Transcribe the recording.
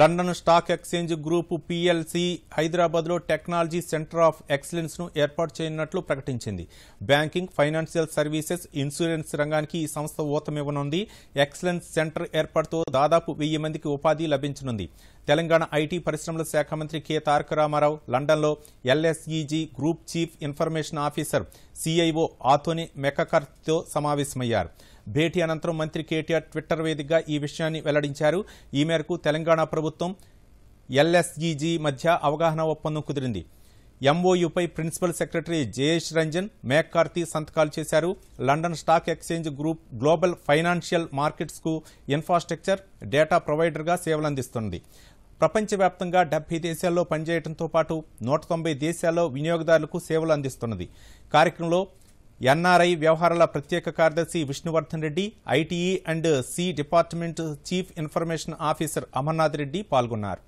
London stock exchange group PLC హైదరాబాద్లో technology centre of ఎక్సలెన్స్ను ఏర్పాటు చేయనున్నట్లు ప్రకటించింది బ్యాంకింగ్ ఫైనాన్షియల్ సర్వీసెస్ ఇన్సూరెన్స్ రంగానికి ఈ సంస్థ ఊతమివ్వనుంది ఎక్సలెన్స్ సెంటర్ ఏర్పాటుతో దాదాపు వెయ్యి మందికి ఉపాధి లభించనుంది తెలంగాణ ఐటీ పరిశ్రమల శాఖ మంత్రి కె తారక రామారావు లండన్లో LSEG group chief information officer CIO Anthony మెకకర్తో సమావేశమయ్యారు భేటీ అనంతరం మంత్రి కేటీఆర్ ట్విట్టర్ వేదికగా ఈ విషయాన్ని వెల్లడించారు ఈ మేరకు తెలంగాణ ప్రభుత్వం ఎల్ఎస్ఈజీ మధ్య అవగాహన ఒప్పందం కుదిరింది ఎంఓయుపై principal secretary Jayesh Ranjan McCarthy సంతకాలు చేశారు London stock exchange group global financial మార్కెట్స్కు ఇన్ఫ్రాస్ట్రక్చర్ డేటా ప్రొవైడర్గా సేవలు అందిస్తుంది ప్రపంచవ్యాప్తంగా డెబ్బై దేశాల్లో పనిచేయడంతో పాటు నూట తొంభై దేశాల్లో వినియోగదారులకు సేవలు అందిస్తున్నది కార్యక్రమంలో ఎన్ఆర్ఐ వ్యవహారాల ప్రత్యేక కార్యదర్శి Vishnuvardhan Reddy ITE and C department chief information officer Amarnath Reddy పాల్గొన్నారు